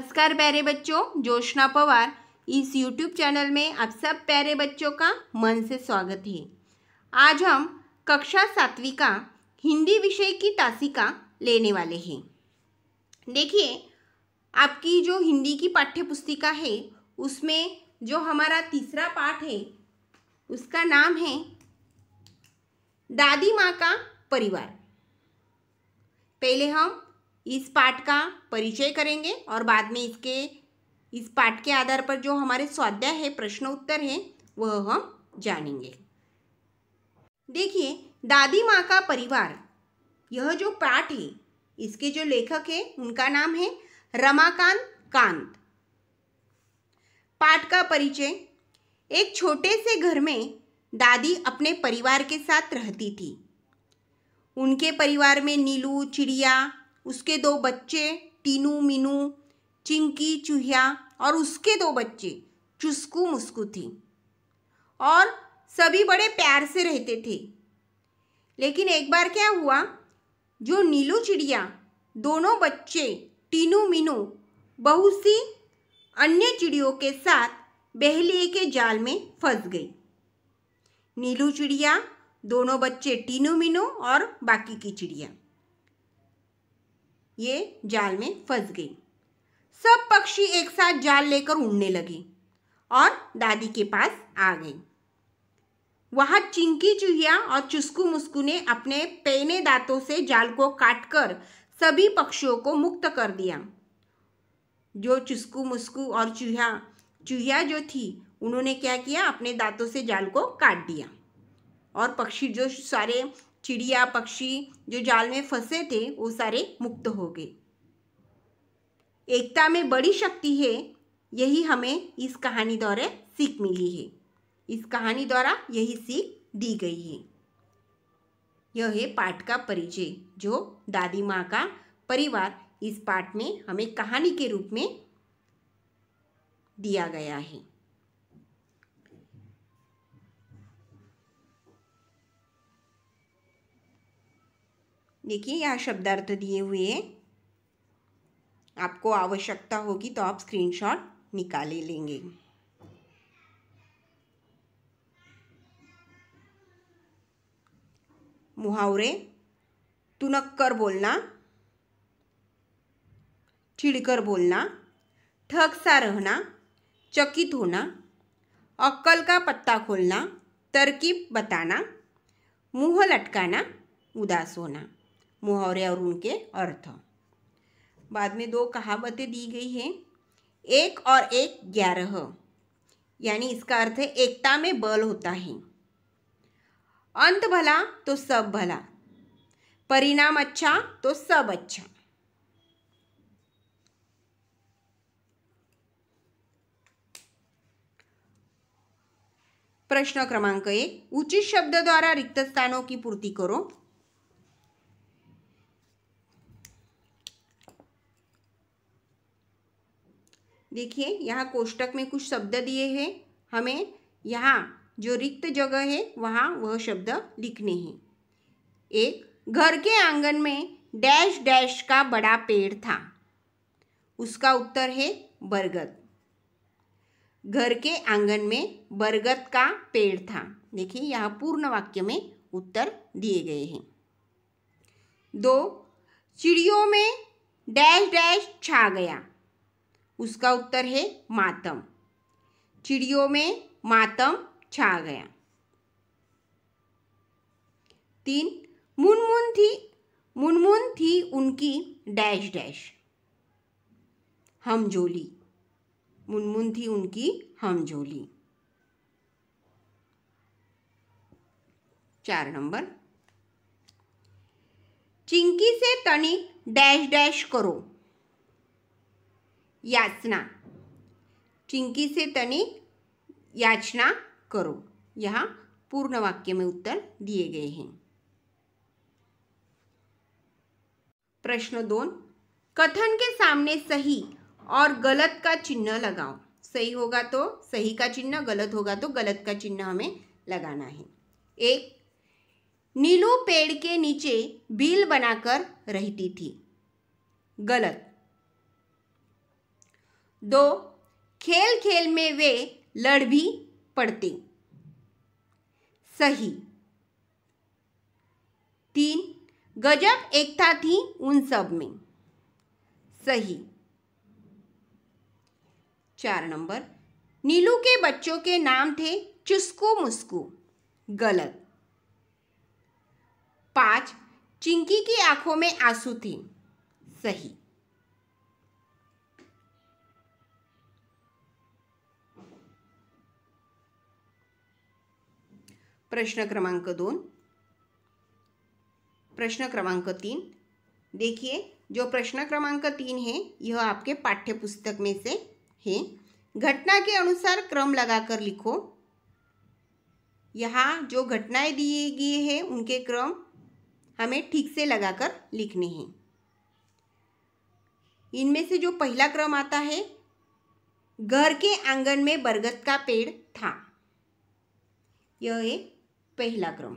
नमस्कार प्यारे बच्चों जोशना पवार इस यूट्यूब चैनल में आप सब प्यारे बच्चों का मन से स्वागत है आज हम कक्षा सातवीं का हिंदी विषय की तासिका लेने वाले हैं देखिए आपकी जो हिंदी की पाठ्य पुस्तिका है उसमें जो हमारा तीसरा पाठ है उसका नाम है दादी माँ का परिवार पहले हम इस पाठ का परिचय करेंगे और बाद में इसके इस पाठ के आधार पर जो हमारे स्वाध्याय है प्रश्न उत्तर है वह हम जानेंगे देखिए दादी माँ का परिवार यह जो पाठ है इसके जो लेखक है उनका नाम है रमाकांत कांत पाठ का परिचय एक छोटे से घर में दादी अपने परिवार के साथ रहती थी उनके परिवार में नीलू चिड़िया उसके दो बच्चे टीनू मीनू चिंकी चूहिया और उसके दो बच्चे चुस्कू मुस्कू थी और सभी बड़े प्यार से रहते थे लेकिन एक बार क्या हुआ जो नीलू चिड़िया दोनों बच्चे टीनू मीनू बहुत सी अन्य चिड़ियों के साथ बहलिए के जाल में फंस गई नीलू चिड़िया दोनों बच्चे टीनू मीनू और बाकी की चिड़िया ये जाल में फंस गई सब पक्षी एक साथ जाल लेकर उड़ने लगे और दादी के पास आ गई वहाँ चिंकी चूहिया और चुस्कू मुस्कू ने अपने पैने दांतों से जाल को काटकर सभी पक्षियों को मुक्त कर दिया जो चुस्कू मुस्कू और चूहिया चूहिया जो थी उन्होंने क्या किया अपने दांतों से जाल को काट दिया और पक्षी जो सारे चिड़िया पक्षी जो जाल में फंसे थे वो सारे मुक्त हो गए एकता में बड़ी शक्ति है यही हमें इस कहानी द्वारा सीख मिली है इस कहानी द्वारा यही सीख दी गई है यह है पाठ का परिचय जो दादी माँ का परिवार इस पाठ में हमें कहानी के रूप में दिया गया है देखिए यहाँ शब्दार्थ दिए हुए आपको आवश्यकता होगी तो आप स्क्रीनशॉट निकाले लेंगे मुहावरे तुनक्कर बोलना छिड़कर बोलना ठग सा रहना चकित होना अक्कल का पत्ता खोलना तरकीब बताना मुँह लटकाना उदास होना मुहावरे और उनके अर्थ बाद में दो कहावतें दी गई हैं एक और एक ग्यारह यानी इसका अर्थ है एकता में बल होता है अंत भला तो सब भला परिणाम अच्छा तो सब अच्छा प्रश्न क्रमांक एक उचित शब्द द्वारा रिक्त स्थानों की पूर्ति करो देखिए यहाँ कोष्टक में कुछ शब्द दिए हैं हमें यहाँ जो रिक्त जगह है वहाँ वह शब्द लिखने हैं एक घर के आंगन में डैश डैश का बड़ा पेड़ था उसका उत्तर है बरगद घर के आंगन में बरगद का पेड़ था देखिए यहाँ पूर्ण वाक्य में उत्तर दिए गए हैं दो चिड़ियों में डैश डैश छा गया उसका उत्तर है मातम चिड़ियों में मातम छा गया तीन मुनमुन थी मुनमुन थी उनकी डैश डैश हमजोली मुनमुन थी उनकी हमजोली चार नंबर चिंकी से तनिक डैश डैश करो याचना चिंकी से तनिक याचना करो यहाँ पूर्ण वाक्य में उत्तर दिए गए हैं प्रश्न दोन कथन के सामने सही और गलत का चिन्ह लगाओ सही होगा तो सही का चिन्ह गलत होगा तो गलत का चिन्ह हमें लगाना है एक नीलू पेड़ के नीचे भील बनाकर रहती थी गलत दो खेल खेल में वे लड़ भी पड़ते सही तीन गजब एकता थी उन सब में सही चार नंबर नीलू के बच्चों के नाम थे चुस्को मुस्को गलत पांच चिंकी की आंखों में आंसू थी सही प्रश्न क्रमांक दोन प्रश्न क्रमांक तीन देखिए जो प्रश्न क्रमांक तीन है यह आपके पाठ्य पुस्तक में से है घटना के अनुसार क्रम लगाकर लिखो यहाँ जो घटनाएं दिए गए हैं उनके क्रम हमें ठीक से लगाकर लिखने हैं इनमें से जो पहला क्रम आता है घर के आंगन में बरगद का पेड़ था यह एक पहला क्रम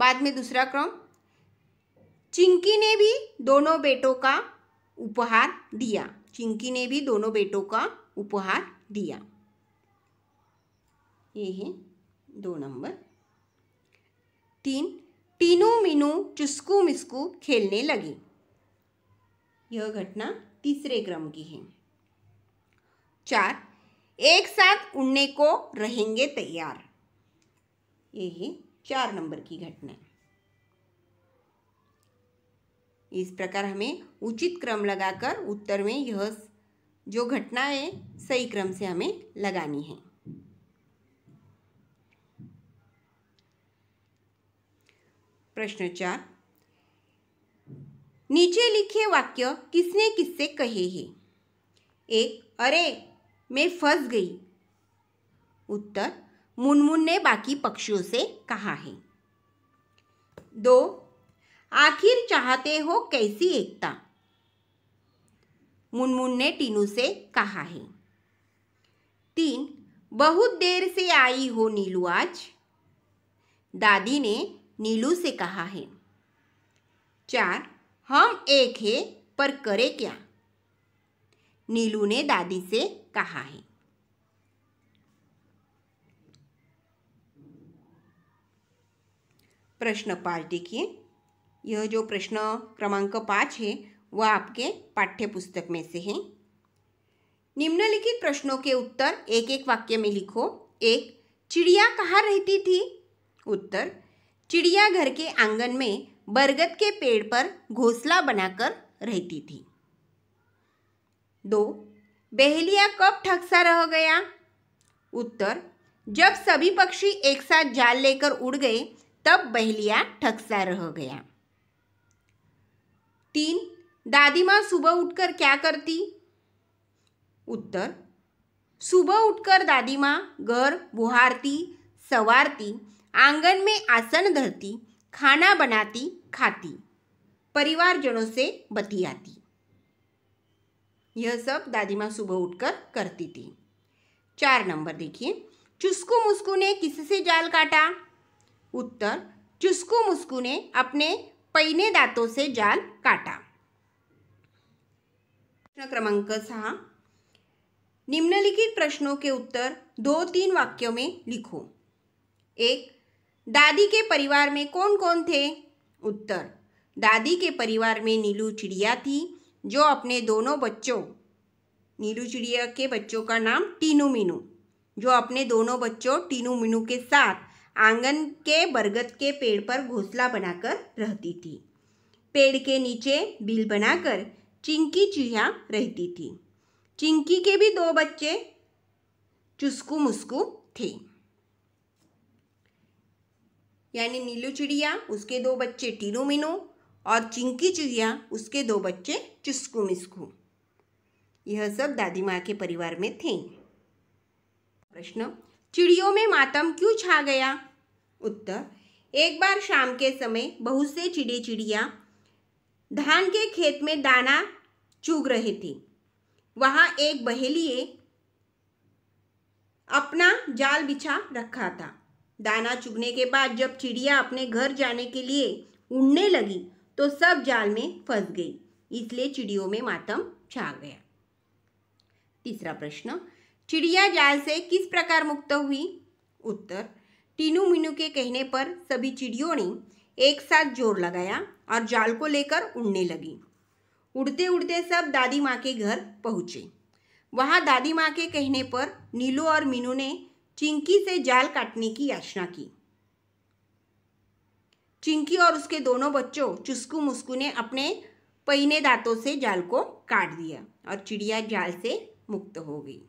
बाद में दूसरा क्रम चिंकी ने भी दोनों बेटों का उपहार दिया चिंकी ने भी दोनों बेटों का उपहार दिया ये है दो नंबर तीन टीनू मीनू चुस्कू मिस्कू खेलने लगी यह घटना तीसरे क्रम की है चार एक साथ उड़ने को रहेंगे तैयार ये है चार नंबर की घटना इस प्रकार हमें उचित क्रम लगाकर उत्तर में यह जो घटना है सही क्रम से हमें लगानी है प्रश्न चार नीचे लिखे वाक्य किसने किससे कहे हैं एक अरे मैं फंस गई उत्तर मुनमुन ने बाकी पक्षियों से कहा है दो आखिर चाहते हो कैसी एकता मुनमुन ने टीनू से कहा है तीन बहुत देर से आई हो नीलू आज दादी ने नीलू से कहा है चार हम एक है पर करे क्या नीलू ने दादी से कहा है प्रश्न पाँच देखिए यह जो प्रश्न क्रमांक पाँच है वह आपके पाठ्य पुस्तक में से है निम्नलिखित प्रश्नों के उत्तर एक एक वाक्य में लिखो एक चिड़िया कहाँ रहती थी उत्तर चिड़िया घर के आंगन में बरगद के पेड़ पर घोंसला बनाकर रहती थी दो बहेलिया कब ठगसा रह गया उत्तर जब सभी पक्षी एक साथ जाल लेकर उड़ गए तब बहलिया ठकसा रह गया तीन दादी माँ सुबह उठकर क्या करती उत्तर सुबह उठकर दादी माँ घर बुहारती सवारती आंगन में आसन धरती खाना बनाती खाती परिवारजनों से बतियाती यह सब दादी माँ सुबह उठकर करती थी चार नंबर देखिए चुस्कू मुस्कू ने किससे जाल काटा उत्तर चुस्कू मुस्कू ने अपने पैने दातों से जाल काटा प्रश्न क्रमांक सहा निम्नलिखित प्रश्नों के उत्तर दो तीन वाक्यों में लिखो एक दादी के परिवार में कौन कौन थे उत्तर दादी के परिवार में नीलू चिड़िया थी जो अपने दोनों बच्चों नीलू चिड़िया के बच्चों का नाम टीनू मीनू जो अपने दोनों बच्चों टीनू मीनू के साथ आंगन के बरगद के पेड़ पर घोंसला बनाकर रहती थी पेड़ के नीचे बिल बनाकर चिंकी चिड़िया रहती थी चिंकी के भी दो बच्चे चुस्कू मुस्कू थे यानी नीलू चिड़िया उसके दो बच्चे टीनू मीनू और चिंकी चूहिया उसके दो बच्चे चुस्कू मिस्कू यह सब दादी माँ के परिवार में थे प्रश्न चिड़ियों में मातम क्यों छा गया उत्तर एक बार शाम के समय बहुत से चिड़ी चिड़िया धान के खेत में दाना चुग रहे थे वहाँ एक बहेलिए अपना जाल बिछा रखा था दाना चुगने के बाद जब चिड़िया अपने घर जाने के लिए उड़ने लगी तो सब जाल में फंस गई इसलिए चिड़ियों में मातम छा गया तीसरा प्रश्न चिड़िया जाल से किस प्रकार मुक्त हुई उत्तर टीनू मीनू के कहने पर सभी चिड़ियों ने एक साथ जोर लगाया और जाल को लेकर उड़ने लगी उड़ते उड़ते सब दादी माँ के घर पहुँचे वहाँ दादी माँ के कहने पर नीलू और मीनू ने चिंकी से जाल काटने की याचना की चिंकी और उसके दोनों बच्चों चुस्कू मुस्कू ने अपने पहने दांतों से जाल को काट दिया और चिड़िया जाल से मुक्त हो गई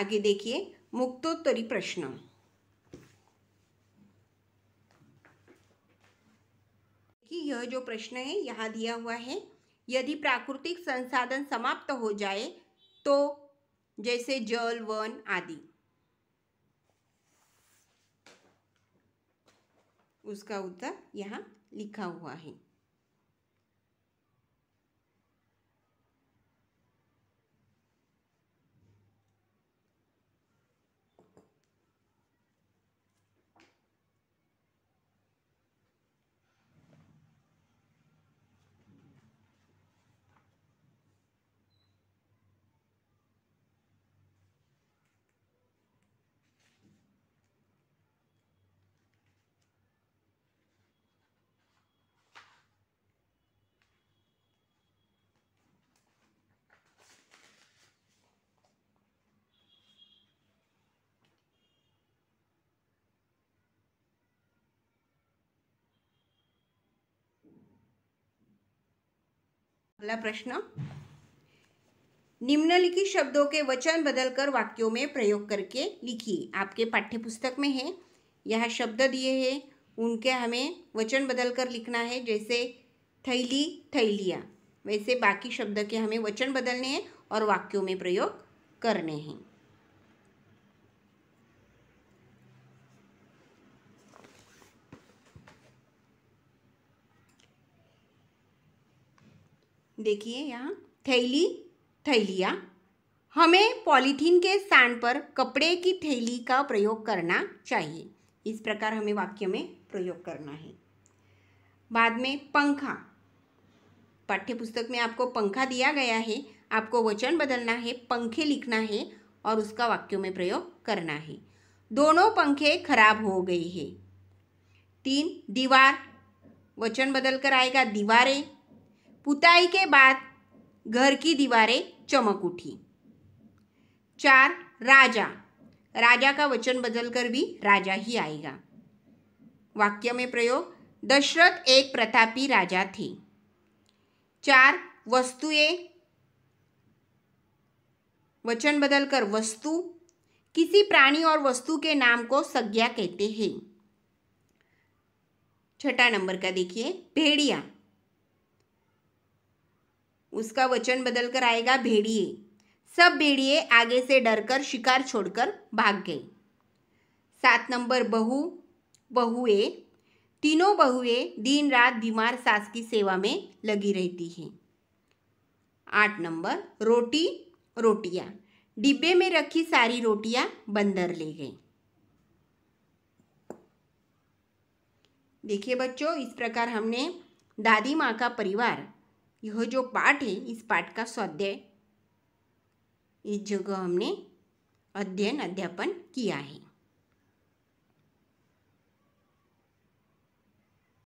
आगे देखिए मुक्तोत्तरी प्रश्न देखिए यह जो प्रश्न है यहाँ दिया हुआ है यदि प्राकृतिक संसाधन समाप्त हो जाए तो जैसे जल वन आदि उसका उत्तर यहाँ लिखा हुआ है अगला प्रश्न निम्नलिखित शब्दों के वचन बदलकर वाक्यों में प्रयोग करके लिखिए आपके पाठ्य पुस्तक में है यह शब्द दिए हैं उनके हमें वचन बदलकर लिखना है जैसे थैली थैलिया वैसे बाकी शब्द के हमें वचन बदलने हैं और वाक्यों में प्रयोग करने हैं देखिए यहाँ थैली थैलिया हमें पॉलीथीन के स्थान पर कपड़े की थैली का प्रयोग करना चाहिए इस प्रकार हमें वाक्य में प्रयोग करना है बाद में पंखा पाठ्य पुस्तक में आपको पंखा दिया गया है आपको वचन बदलना है पंखे लिखना है और उसका वाक्यों में प्रयोग करना है दोनों पंखे खराब हो गए हैं तीन दीवार वचन बदल कर आएगा दीवारें पुताई के बाद घर की दीवारें चमक उठी चार राजा राजा का वचन बदलकर भी राजा ही आएगा वाक्य में प्रयोग दशरथ एक प्रतापी राजा थे चार वस्तुएं वचन बदलकर वस्तु किसी प्राणी और वस्तु के नाम को संज्ञा कहते हैं छठा नंबर का देखिए भेड़िया उसका वचन बदल कर आएगा भेड़िए सब भेड़िए आगे से डरकर शिकार छोड़कर भाग गए सात नंबर बहू बहुए तीनों बहुएं दिन रात बीमार सास की सेवा में लगी रहती हैं आठ नंबर रोटी रोटियां डिब्बे में रखी सारी रोटियां बंदर ले गए देखिए बच्चों इस प्रकार हमने दादी माँ का परिवार यह जो पाठ है इस पाठ का स्वाध्याय इस जगह हमने अध्ययन अध्यापन किया है